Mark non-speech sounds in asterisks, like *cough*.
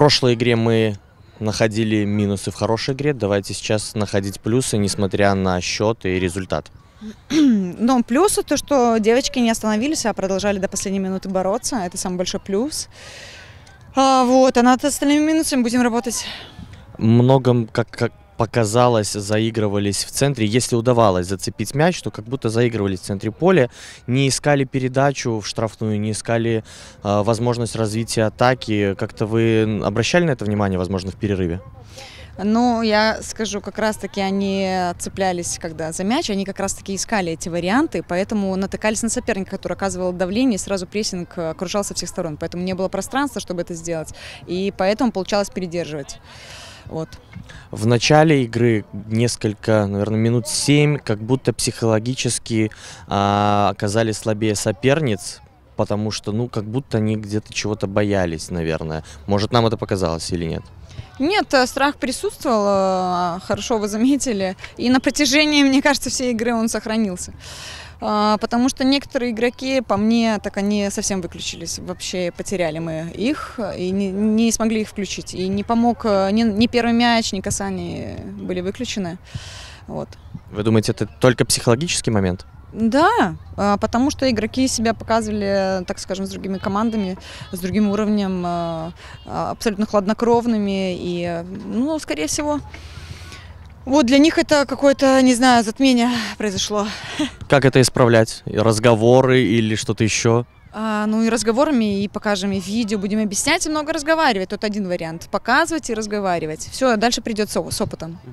прошлой игре мы находили минусы в хорошей игре. Давайте сейчас находить плюсы, несмотря на счет и результат. *clears throat* Ну, плюсы то, что девочки не остановились, а продолжали до последней минуты бороться. Это самый большой плюс. А вот, а над остальными минусами будем работать. Многом, как, как показалось, заигрывались в центре. Если удавалось зацепить мяч, то как будто заигрывались в центре поля, не искали передачу в штрафную, не искали э, возможность развития атаки. Как-то вы обращали на это внимание, возможно, в перерыве? Ну, я скажу, как раз-таки они цеплялись, когда за мяч, они как раз-таки искали эти варианты, поэтому натыкались на соперника, который оказывал давление, и сразу прессинг окружался э, со всех сторон, поэтому не было пространства, чтобы это сделать, и поэтому получалось передерживать. Вот. В начале игры несколько, наверное, минут семь, как будто психологически а, оказались слабее соперниц, потому что, ну, как будто они где-то чего-то боялись, наверное. Может, нам это показалось или нет? Нет, э, страх присутствовал, э, хорошо вы заметили. И на протяжении, мне кажется, всей игры он сохранился. А, потому что некоторые игроки, по мне, так они совсем выключились, вообще потеряли мы их и не, не смогли их включить. И не помог э, ни, ни первый мяч, ни касание были выключены. Вот. Вы думаете, это только психологический момент? Да, а, потому что игроки себя показывали, так скажем, с другими командами, с другим уровнем, э, абсолютно хладнокровными и, ну, скорее всего, вот для них это какое-то, не знаю, затмение произошло. *laughs* Как это исправлять? Разговоры или что-то еще? А, ну и разговорами, и покажем, и видео, будем объяснять и много разговаривать. Тут один вариант. Показывать и разговаривать. Все, дальше придется с опытом.